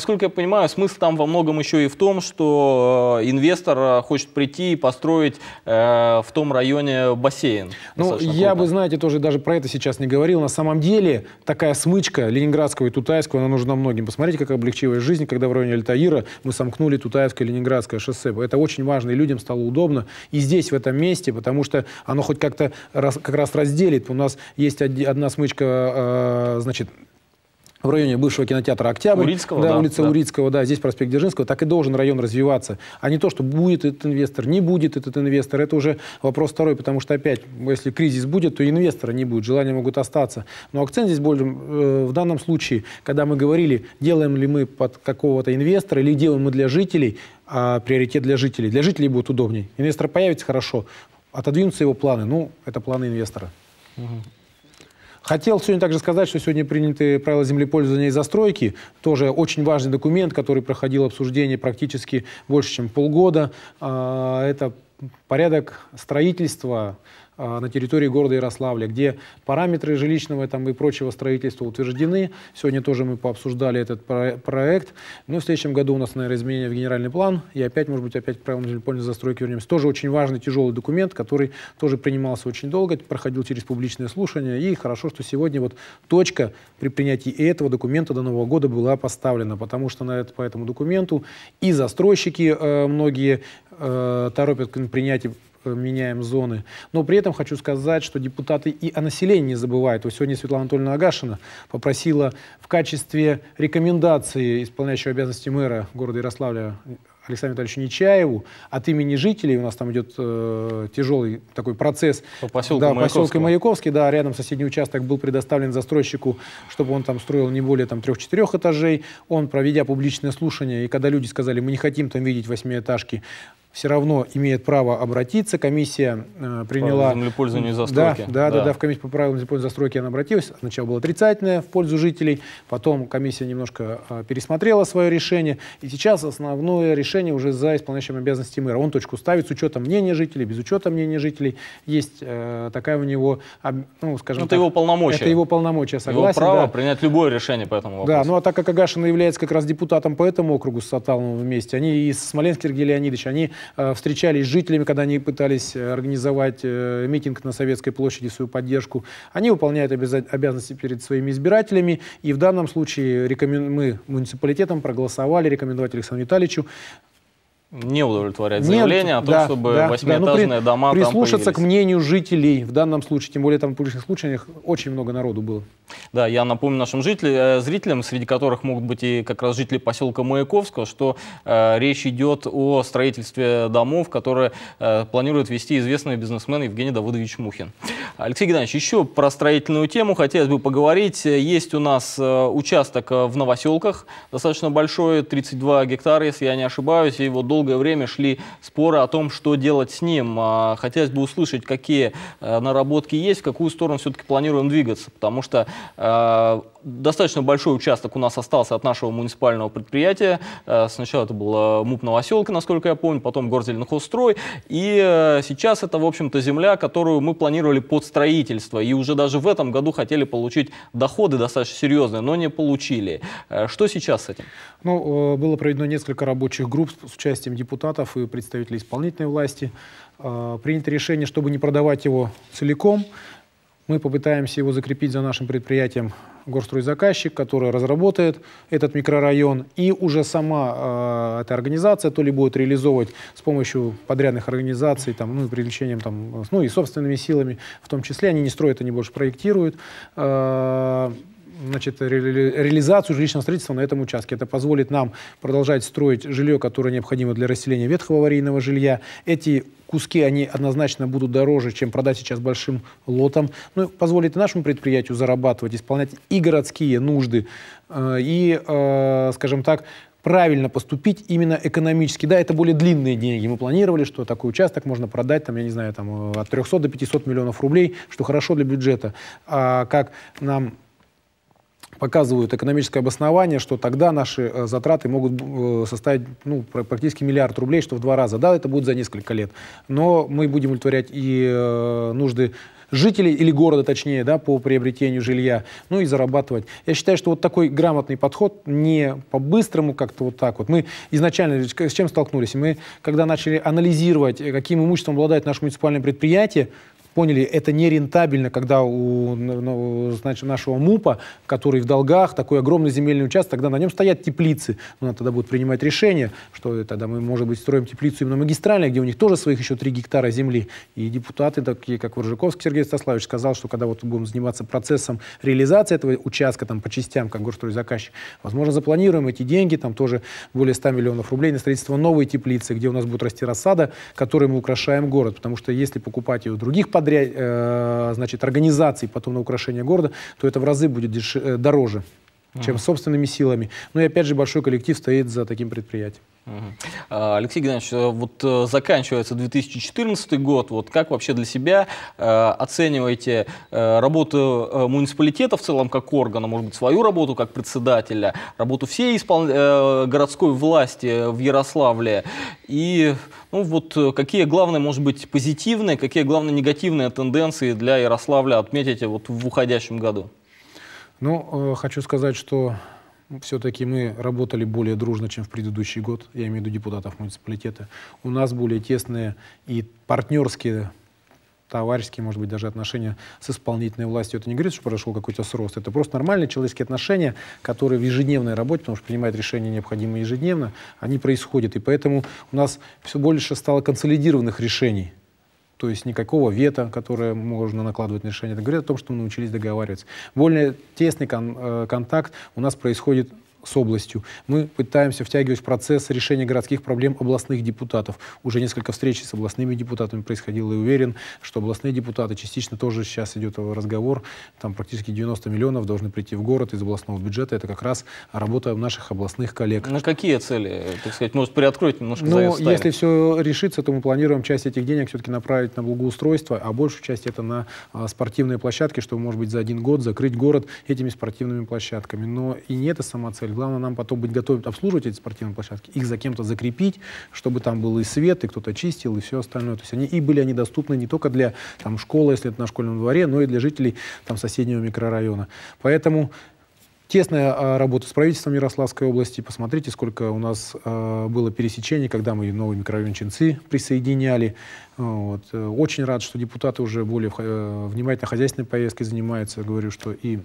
насколько я понимаю, смысл там во многом еще и в том, что э, инвестор э, хочет прийти и построить э, в том районе бассейн. Ну, я бы, знаете, тоже даже про это сейчас не говорил. На самом деле такая смычка ленинградского и тутайского, она нужна многим. Посмотрите, как облегчилась жизнь, когда в районе Альтаира мы сомкнули тутаевское и ленинградское шоссе. Это очень важно, и людям стало удобно. И здесь, в этом месте, потому что оно хоть как-то раз, как раз разделит. У нас есть одна смычка, э, э значит, в районе бывшего кинотеатра «Октябрь», Урицкого, да, да, улица да. Урицкого, да, здесь проспект Дзержинского, так и должен район развиваться. А не то, что будет этот инвестор, не будет этот инвестор, это уже вопрос второй, потому что опять, если кризис будет, то инвестора не будет, желания могут остаться. Но акцент здесь больше э, в данном случае, когда мы говорили, делаем ли мы под какого-то инвестора или делаем мы для жителей, а приоритет для жителей. Для жителей будет удобнее. Инвестор появится, хорошо. Отодвинутся его планы, ну, это планы инвестора. Угу. Хотел сегодня также сказать, что сегодня приняты правила землепользования и застройки. Тоже очень важный документ, который проходил обсуждение практически больше, чем полгода. А, это порядок строительства а, на территории города Ярославля, где параметры жилищного там, и прочего строительства утверждены. Сегодня тоже мы пообсуждали этот проект. Но ну, в следующем году у нас, наверное, изменения в генеральный план. И опять, может быть, опять к правилам землепользования застройки вернемся. Тоже очень важный, тяжелый документ, который тоже принимался очень долго, проходил через публичные слушания. И хорошо, что сегодня вот точка при принятии этого документа до Нового года была поставлена, потому что на это, по этому документу и застройщики э, многие э, торопят к принятию Э, меняем зоны. Но при этом хочу сказать, что депутаты и о населении не забывают. Вот сегодня Светлана Анатольевна Агашина попросила в качестве рекомендации исполняющего обязанности мэра города Ярославля Александру Витальевичу Нечаеву от имени жителей. У нас там идет э, тяжелый такой процесс. По поселку да, поселка Маяковский, да, рядом соседний участок был предоставлен застройщику, чтобы он там строил не более там трех-четырех этажей. Он, проведя публичное слушание, и когда люди сказали, мы не хотим там видеть восьмиэтажки, все равно имеет право обратиться. Комиссия э, приняла... Землепользование и застройки. Да, да, да, да, в комиссии по правилам землепользования и застройки она обратилась. Сначала было отрицательное в пользу жителей, потом комиссия немножко э, пересмотрела свое решение, и сейчас основное решение уже за исполняющим обязанности мэра. Он точку ставит с учетом мнения жителей, без учета мнения жителей. Есть э, такая у него, ну, скажем ну, Это так, его полномочия. Это его полномочия, согласен. Его право да. принять любое решение по этому вопросу. Да, ну а так как Агашина является как раз депутатом по этому округу с Саталовым вместе, они и Смоленский Сергей Леонидович, они Э, встречались с жителями, когда они пытались э, организовать э, митинг на Советской площади, свою поддержку. Они выполняют обязанности перед своими избирателями, и в данном случае мы муниципалитетом проголосовали, рекомендовать Александру Витальевичу не удовлетворять Нет, заявление о том, да, чтобы да, восьмиэтажные да, ну, при, дома прислушаться там к мнению жителей. В данном случае, тем более там в публичных случаях очень много народу было. Да, я напомню нашим жителям, э, зрителям, среди которых могут быть и как раз жители поселка Маяковского, что э, речь идет о строительстве домов, которые э, планирует вести известный бизнесмен Евгений Давыдович Мухин. Алексей Геннадьевич, еще про строительную тему хотелось бы поговорить. Есть у нас э, участок э, в Новоселках, достаточно большой, 32 гектара, если я не ошибаюсь, и его долго долгое время шли споры о том, что делать с ним. А, хотелось бы услышать, какие э, наработки есть, в какую сторону все-таки планируем двигаться, потому что э, достаточно большой участок у нас остался от нашего муниципального предприятия. Э, сначала это был МУП Новоселка, насколько я помню, потом Горзеленхозстрой. И сейчас это, в общем-то, земля, которую мы планировали под строительство. И уже даже в этом году хотели получить доходы достаточно серьезные, но не получили. Что сейчас с этим? Ну, было проведено несколько рабочих групп с участием согласием депутатов и представителей исполнительной власти а, принято решение, чтобы не продавать его целиком, мы попытаемся его закрепить за нашим предприятием горстройзаказчик, который разработает этот микрорайон. И уже сама э, эта организация то ли будет реализовывать с помощью подрядных организаций, там, ну, привлечением, там, ну, и собственными силами в том числе. Они не строят, они больше проектируют. Э, значит, реализацию жилищного строительства на этом участке. Это позволит нам продолжать строить жилье, которое необходимо для расселения ветхого аварийного жилья. Эти куски, они однозначно будут дороже, чем продать сейчас большим лотом. Ну, позволит нашему предприятию зарабатывать, исполнять и городские нужды, э, и, э, скажем так, правильно поступить именно экономически. Да, это более длинные деньги. Мы планировали, что такой участок можно продать, там, я не знаю, там, э, от 300 до 500 миллионов рублей, что хорошо для бюджета. А как нам показывают экономическое обоснование, что тогда наши э, затраты могут э, составить ну, практически миллиард рублей, что в два раза. Да, это будет за несколько лет. Но мы будем удовлетворять и э, нужды жителей или города, точнее, да, по приобретению жилья, ну и зарабатывать. Я считаю, что вот такой грамотный подход не по-быстрому как-то вот так вот. Мы изначально с чем столкнулись? Мы, когда начали анализировать, каким имуществом обладает наше муниципальное предприятие, поняли, это не нерентабельно, когда у ну, ну, значит, нашего МУПа, который в долгах, такой огромный земельный участок, тогда на нем стоят теплицы. Ну, надо тогда будет принимать решение, что тогда мы, может быть, строим теплицу именно магистральной, где у них тоже своих еще 3 гектара земли. И депутаты, такие как Воржиковский Сергей Стаславович, сказал, что когда вот будем заниматься процессом реализации этого участка там, по частям, как заказчик, возможно, запланируем эти деньги, там тоже более 100 миллионов рублей на строительство новой теплицы, где у нас будет расти рассада, которой мы украшаем город. Потому что если покупать ее в других подряд, э, значит, организаций потом на украшение города, то это в разы будет э, дороже, чем mm-hmm. собственными силами. Ну и опять же большой коллектив стоит за таким предприятием. А, Алексей Геннадьевич, э, вот э, заканчивается 2014 год, вот как вообще для себя э, оцениваете работу муниципалитета в целом как органа, может быть, свою работу как председателя, работу всей испол... городской власти в Ярославле и ну, вот какие главные, может быть, позитивные, какие главные негативные тенденции для Ярославля отметите вот в уходящем году? Ну, хочу сказать, что все-таки мы работали более дружно, чем в предыдущий год, я имею в виду депутатов муниципалитета. У нас более тесные и партнерские товарищеские, может быть, даже отношения с исполнительной властью. Это не говорит, что произошел какой-то срост. Это просто нормальные человеческие отношения, которые в ежедневной работе, потому что принимают решения необходимые ежедневно, они происходят. И поэтому у нас все больше стало консолидированных решений – то есть никакого вето, которое можно накладывать на решение. Это говорит о том, что мы научились договариваться. Более тесный кон э, контакт у нас происходит с областью. Мы пытаемся втягивать в процесс решения городских проблем областных депутатов. Уже несколько встреч с областными депутатами происходило, и уверен, что областные депутаты частично тоже сейчас идет разговор. Там практически 90 миллионов должны прийти в город из областного бюджета. Это как раз работа наших областных коллег. На какие цели, так сказать, может, приоткройте немножко но ну, если все решится, то мы планируем часть этих денег все-таки направить на благоустройство, а большую часть это на а, спортивные площадки, чтобы, может быть, за один год закрыть город этими спортивными площадками. Но и не это сама цель площадке. Главное нам потом быть готовым обслуживать эти спортивные площадки, их за кем-то закрепить, чтобы там был и свет, и кто-то чистил, и все остальное. То есть они, и были они доступны не только для там, школы, если это на школьном дворе, но и для жителей там, соседнего микрорайона. Поэтому тесная а, работа с правительством Ярославской области. Посмотрите, сколько у нас э, было пересечений, когда мы новые микрорайон Ченцы присоединяли. А, вот. Э, очень рад, что депутаты уже более э, внимательно хозяйственной повесткой занимаются. Говорю, что и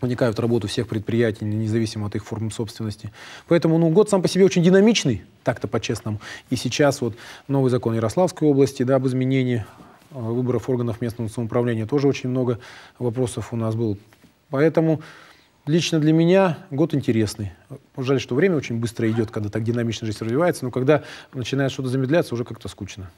вникают в работу всех предприятий, независимо от их форм собственности. Поэтому ну, год сам по себе очень динамичный, так-то по-честному. И сейчас вот новый закон Ярославской области да, об изменении э, выборов органов местного самоуправления. Тоже очень много вопросов у нас было. Поэтому лично для меня год интересный. Жаль, что время очень быстро идет, когда так динамично жизнь развивается, но когда начинает что-то замедляться, уже как-то скучно.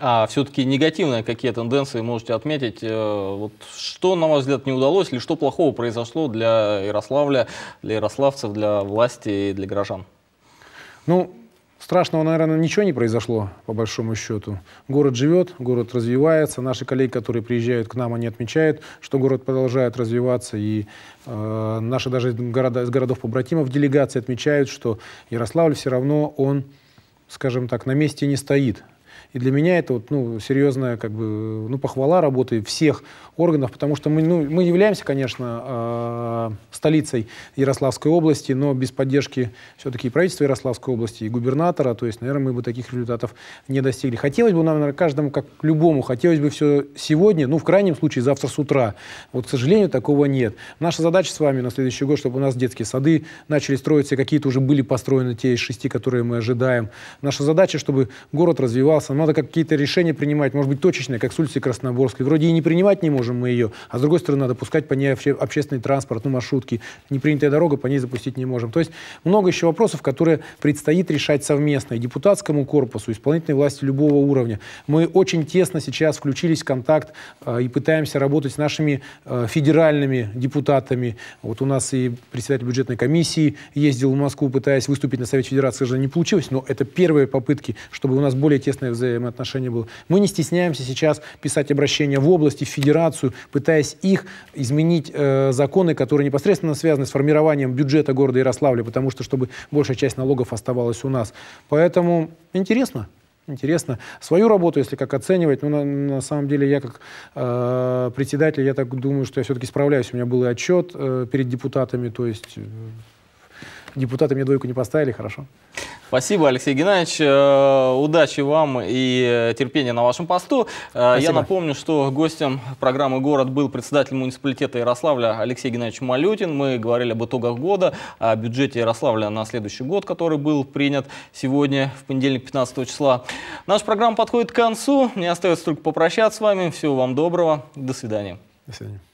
А все-таки негативные какие тенденции можете отметить? Э, вот что, на ваш взгляд, не удалось или что плохого произошло для Ярославля, для ярославцев, для власти и для горожан? Ну, страшного, наверное, ничего не произошло, по большому счету. Город живет, город развивается. Наши коллеги, которые приезжают к нам, они отмечают, что город продолжает развиваться. И э, наши даже города, из городов-побратимов делегации отмечают, что Ярославль все равно, он, скажем так, на месте не стоит и для меня это вот, ну, серьезная как бы, ну, похвала работы всех органов, потому что мы, ну, мы являемся, конечно, э, столицей Ярославской области, но без поддержки все-таки и правительства Ярославской области, и губернатора, то есть, наверное, мы бы таких результатов не достигли. Хотелось бы, наверное, каждому, как любому, хотелось бы все сегодня, ну, в крайнем случае, завтра с утра. Вот, к сожалению, такого нет. Наша задача с вами на следующий год, чтобы у нас детские сады начали строиться, какие-то уже были построены те из шести, которые мы ожидаем. Наша задача, чтобы город развивался, нам надо какие-то решения принимать, может быть, точечные, как с улицы Красноборской. Вроде и не принимать не можем мы ее, а с другой стороны, надо пускать по ней обще общественный транспорт, ну, маршрутки. Непринятая дорога, по ней запустить не можем. То есть много еще вопросов, которые предстоит решать совместно и депутатскому корпусу, и исполнительной власти любого уровня. Мы очень тесно сейчас включились в контакт э, и пытаемся работать с нашими э, федеральными депутатами. Вот у нас и председатель бюджетной комиссии ездил в Москву, пытаясь выступить на Совете Федерации, уже не получилось, но это первые попытки, чтобы у нас более тесное взаимодействие взаимоотношения было. Мы не стесняемся сейчас писать обращения в области, в федерацию, пытаясь их изменить э, законы, которые непосредственно связаны с формированием бюджета города Ярославля, потому что чтобы большая часть налогов оставалась у нас. Поэтому интересно интересно. Свою работу, если как оценивать, ну, на, на самом деле, я как э, председатель, я так думаю, что я все-таки справляюсь. У меня был и отчет э, перед депутатами, то есть э, депутаты мне двойку не поставили, хорошо. Спасибо, Алексей Геннадьевич. Э, удачи вам и э, терпения на вашем посту. Э, Спасибо. Я напомню, что гостем программы «Город» был председатель муниципалитета Ярославля Алексей Геннадьевич Малютин. Мы говорили об итогах года, о бюджете Ярославля на следующий год, который был принят сегодня, в понедельник, 15 числа. Наша программа подходит к концу. Мне остается только попрощаться с вами. Всего вам доброго. До свидания. До свидания.